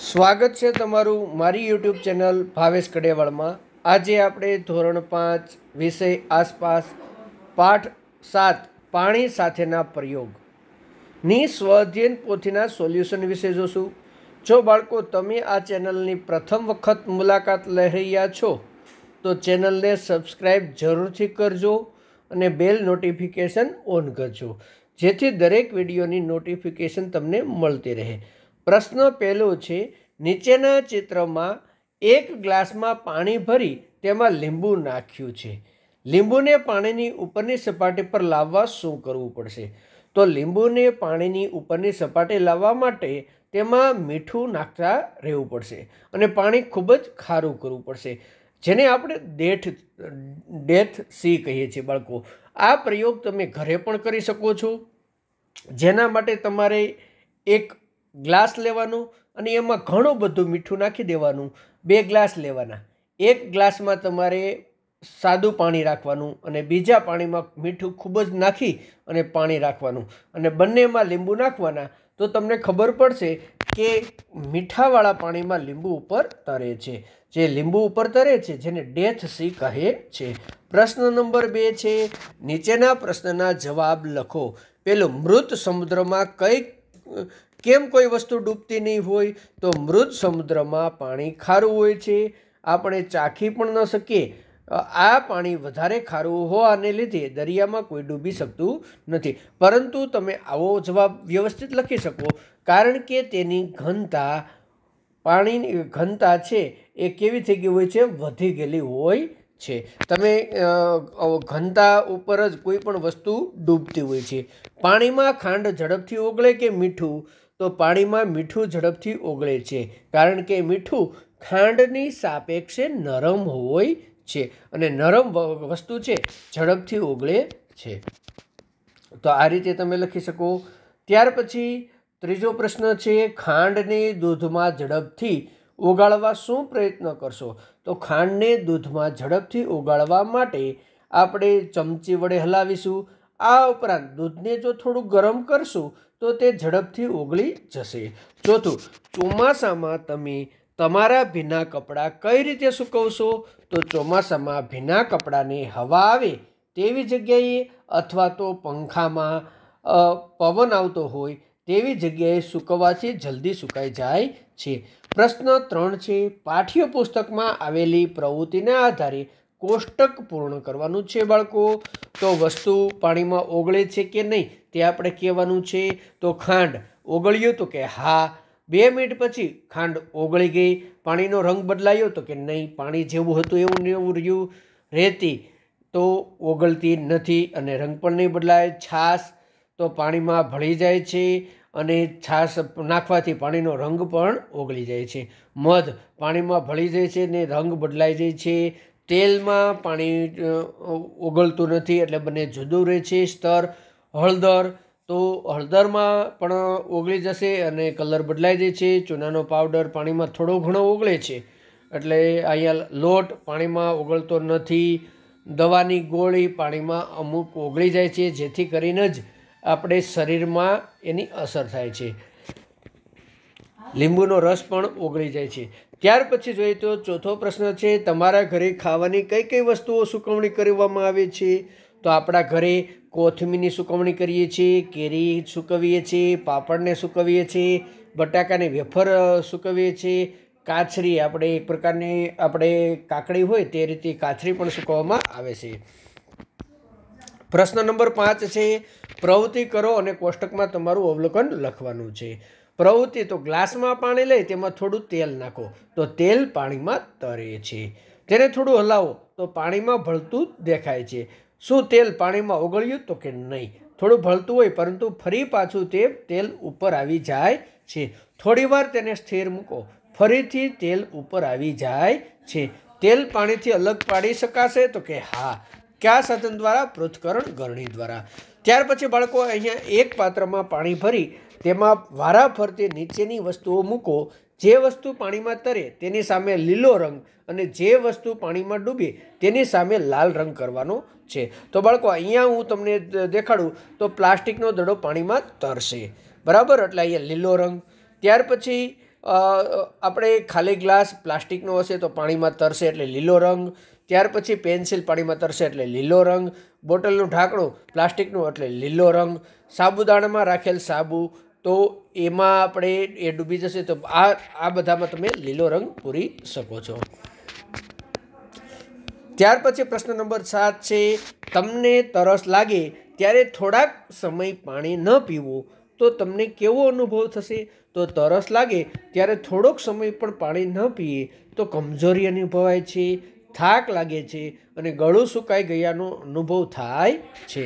સ્વાગત છે તમારું મારી યુટ્યુબ ચેનલ ભાવેશ કડેવાળમાં આજે આપણે ધોરણ પાંચ વિષય આસપાસ પાઠ સાત પાણી સાથેના પ્રયોગની સ્વઅધ્યયન પોથીના સોલ્યુશન વિશે જોશું જો બાળકો તમે આ ચેનલની પ્રથમ વખત મુલાકાત લઈ રહ્યા છો તો ચેનલને સબસ્ક્રાઈબ જરૂરથી કરજો અને બેલ નોટિફિકેશન ઓન કરજો જેથી દરેક વિડીયોની નોટિફિકેશન તમને મળતી રહે પ્રશ્ન પહેલો છે નીચેના ચિત્રમાં એક ગ્લાસમાં પાણી ભરી તેમાં લીંબુ નાખ્યું છે લીંબુને પાણીની ઉપરની સપાટી પર લાવવા શું કરવું પડશે તો લીંબુને પાણીની ઉપરની સપાટી લાવવા માટે તેમાં મીઠું નાખતા રહેવું પડશે અને પાણી ખૂબ જ ખારું કરવું પડશે જેને આપણે ડેથ ડેથ સી કહીએ છીએ બાળકો આ પ્રયોગ તમે ઘરે પણ કરી શકો છો જેના માટે તમારે એક ગ્લાસ લેવાનું અને એમાં ઘણું બધું મીઠું નાખી દેવાનું બે ગ્લાસ લેવાના એક ગ્લાસમાં તમારે સાદું પાણી રાખવાનું અને બીજા પાણીમાં મીઠું ખૂબ જ નાખી અને પાણી રાખવાનું અને બંનેમાં લીંબુ નાખવાના તો તમને ખબર પડશે કે મીઠાવાળા પાણીમાં લીંબુ ઉપર તરે છે જે લીંબુ ઉપર તરે છે જેને ડેથ સી કહે છે પ્રશ્ન નંબર બે છે નીચેના પ્રશ્નના જવાબ લખો પેલું મૃત સમુદ્રમાં કઈ કેમ કોઈ વસ્તુ ડૂબતી નહીં હોય તો મૃત સમુદ્રમાં પાણી ખારું હોય છે આપણે ચાખી પણ ન શકીએ આ પાણી વધારે ખારું હોવાને લીધે દરિયામાં કોઈ ડૂબી શકતું નથી પરંતુ તમે આવો જવાબ વ્યવસ્થિત લખી શકો કારણ કે તેની ઘનતા પાણીની ઘનતા છે એ કેવી થઈ ગઈ હોય છે વધી ગયેલી હોય છે તમે ઘનતા ઉપર જ કોઈ પણ વસ્તુ ડૂબતી હોય છે પાણીમાં ખાંડ ઝડપથી ઓગળે કે મીઠું તો પાણીમાં મીઠું ઝડપથી ઓગળે છે કારણ કે મીઠું ખાંડની સાપેક્ષે નરમ હોય છે અને નરમ વસ્તુ છે ઝડપથી ઓગળે છે તો આ રીતે તમે લખી શકો ત્યાર પછી ત્રીજો પ્રશ્ન છે ખાંડને દૂધમાં ઝડપથી ઓગાળવા શું પ્રયત્ન કરશો તો ખાંડને દૂધમાં ઝડપથી ઓગાળવા માટે આપણે ચમચી વડે હલાવીશું આ ઉપરાંત દૂધને જો થોડું ગરમ કરશું તો તે ઝડપથી ઓગળી જશે ચોથું ચોમાસામાં તમે તમારા ભીના કપડાં કઈ રીતે સૂકવશો તો ચોમાસામાં ભીના કપડાંને હવા આવે તેવી જગ્યાએ અથવા તો પંખામાં પવન આવતો હોય તેવી જગ્યાએ સૂકવવાથી જલ્દી સુકાઈ જાય છે પ્રશ્ન ત્રણ છે પાઠ્ય પુસ્તકમાં આવેલી પ્રવૃત્તિને આધારે કોષ્ટક પૂર્ણ કરવાનું છે બાળકો તો વસ્તુ પાણીમાં ઓગળે છે કે નહીં તે આપણે કહેવાનું છે તો ખાંડ ઓગળ્યું તો કે હા બે મિનિટ પછી ખાંડ ઓગળી ગઈ પાણીનો રંગ બદલાયો તો કે નહીં પાણી જેવું હતું એવું એવું રહ્યું રહેતી તો ઓગળતી નથી અને રંગ પણ નહીં બદલાય છાશ તો પાણીમાં ભળી જાય છે અને છાશ નાખવાથી પાણીનો રંગ પણ ઓગળી જાય છે મધ પાણીમાં ભળી જાય છે ને રંગ બદલાઈ જાય છે તેલમાં પાણી ઓગળતું નથી એટલે બંને જુદું રહે છે સ્તર હળદર તો હળદરમાં પણ ઓગળી જશે અને કલર બદલાઈ જાય છે ચૂનાનો પાવડર પાણીમાં થોડો ઘણો ઓગળે છે એટલે અહીંયા લોટ પાણીમાં ઓગળતો નથી દવાની ગોળી પાણીમાં અમુક ઓગળી જાય છે જેથી કરીને જ આપણે શરીરમાં એની અસર થાય છે લીંબુનો રસ પણ ઓગળી જાય છે ત્યાર પછી જોઈએ તો ચોથો પ્રશ્ન છે તમારા ઘરે ખાવાની કઈ કઈ વસ્તુઓ સુકવણી કરવામાં આવે છે તો આપણા ઘરે કોથમીની સુકવણી કરીએ છીએ કેરી સુકવીએ છીએ પાપડને સુકવીએ છીએ બટાકાને વેફર સુકવીએ છીએ કાછરી આપણે એક પ્રકારની આપણે કાકડી હોય તે રીતે કાછરી પણ સૂકવવામાં આવે છે પ્રશ્ન નંબર પાંચ છે પ્રવૃત્તિ કરો અને કોષ્ટકમાં તમારું અવલોકન લખવાનું છે પ્રવૃત્તિ તો ગ્લાસમાં પાણી લઈ તેમાં થોડું તેલ નાખો તો તેલ પાણીમાં તરે છે તેને થોડું હલાવો તો પાણીમાં ભળતું દેખાય છે શું તેલ પાણીમાં ઓગળ્યું તો કે નહીં થોડું ભળતું હોય પરંતુ ફરી પાછું તે તેલ ઉપર આવી જાય છે થોડીવાર તેને સ્થિર મૂકો ફરીથી તેલ ઉપર આવી જાય છે તેલ પાણીથી અલગ પાડી શકાશે તો કે હા કયા સાધન દ્વારા પૃથ્થકરણ ગરણી દ્વારા ત્યાર પછી બાળકો અહીંયા એક પાત્રમાં પાણી ભરી તેમાં વારા ફરતી નીચેની વસ્તુઓ મૂકો જે વસ્તુ પાણીમાં તરે તેની સામે લીલો રંગ અને જે વસ્તુ પાણીમાં ડૂબે તેની સામે લાલ રંગ કરવાનો છે તો બાળકો અહીંયા હું તમને દેખાડું તો પ્લાસ્ટિકનો દડો પાણીમાં તરશે બરાબર એટલે અહીંયા લીલો રંગ ત્યાર પછી આપણે ખાલી ગ્લાસ પ્લાસ્ટિકનો હશે તો પાણીમાં તરશે એટલે લીલો રંગ ત્યાર પછી પેન્સિલ પાણીમાં તરશે એટલે લીલો રંગ બોટલનું ઢાંકણું પ્લાસ્ટિકનું એટલે લીલો રંગ સાબુદાણામાં રાખેલ સાબુ તો એમાં આપણે એ ડૂબી જશે તો આ આ બધામાં તમે લીલો રંગ પૂરી શકો છો ત્યાર પછી પ્રશ્ન નંબર સાત છે તમને તરસ લાગે ત્યારે થોડાક સમય પાણી ન પીવું તો તમને કેવો અનુભવ થશે તો તરસ લાગે ત્યારે થોડોક સમય પણ પાણી ન પીએ તો કમજોરી અનુભવાય છે થાક લાગે છે અને ગળું સુકાઈ ગયાનો અનુભવ થાય છે